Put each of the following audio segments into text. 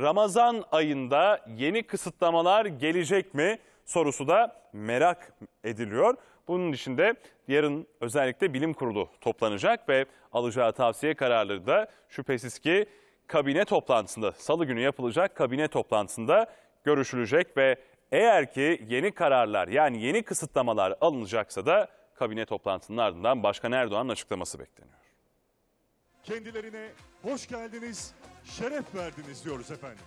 Ramazan ayında yeni kısıtlamalar gelecek mi sorusu da merak ediliyor. Bunun için de yarın özellikle bilim kurulu toplanacak ve alacağı tavsiye kararları da şüphesiz ki kabine toplantısında, salı günü yapılacak kabine toplantısında görüşülecek ve eğer ki yeni kararlar yani yeni kısıtlamalar alınacaksa da kabine toplantısının ardından Başkan Erdoğan'ın açıklaması bekleniyor. Kendilerine hoş geldiniz, şeref verdiniz diyoruz efendim.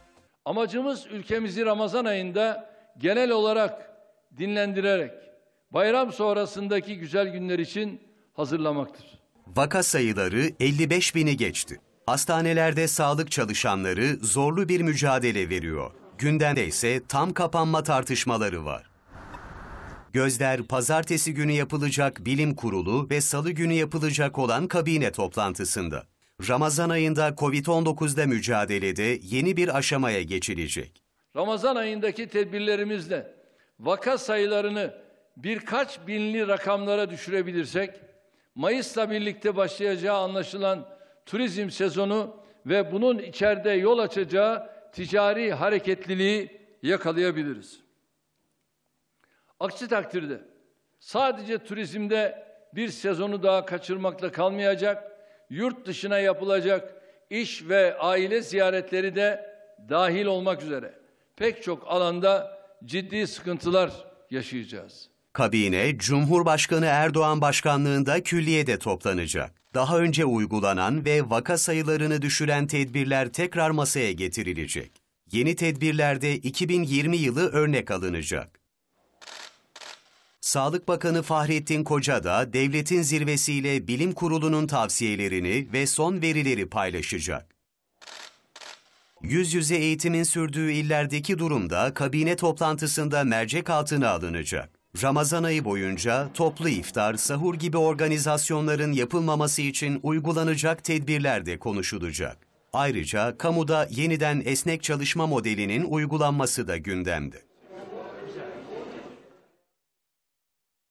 Amacımız ülkemizi Ramazan ayında genel olarak dinlendirerek bayram sonrasındaki güzel günler için hazırlamaktır. Vaka sayıları 55 bini geçti. Hastanelerde sağlık çalışanları zorlu bir mücadele veriyor. Gündemde ise tam kapanma tartışmaları var. Gözler pazartesi günü yapılacak bilim kurulu ve salı günü yapılacak olan kabine toplantısında. Ramazan ayında COVID-19'da mücadelede yeni bir aşamaya geçilecek. Ramazan ayındaki tedbirlerimizle vaka sayılarını birkaç binli rakamlara düşürebilirsek, Mayıs'la birlikte başlayacağı anlaşılan turizm sezonu ve bunun içeride yol açacağı ticari hareketliliği yakalayabiliriz. Aksi takdirde sadece turizmde bir sezonu daha kaçırmakla kalmayacak, yurt dışına yapılacak iş ve aile ziyaretleri de dahil olmak üzere pek çok alanda ciddi sıkıntılar yaşayacağız. Kabine Cumhurbaşkanı Erdoğan başkanlığında külliyede toplanacak. Daha önce uygulanan ve vaka sayılarını düşüren tedbirler tekrar masaya getirilecek. Yeni tedbirlerde 2020 yılı örnek alınacak. Sağlık Bakanı Fahrettin Koca da devletin zirvesiyle bilim kurulunun tavsiyelerini ve son verileri paylaşacak. Yüz yüze eğitimin sürdüğü illerdeki durumda kabine toplantısında mercek altına alınacak. Ramazan ayı boyunca toplu iftar, sahur gibi organizasyonların yapılmaması için uygulanacak tedbirler de konuşulacak. Ayrıca kamuda yeniden esnek çalışma modelinin uygulanması da gündemde.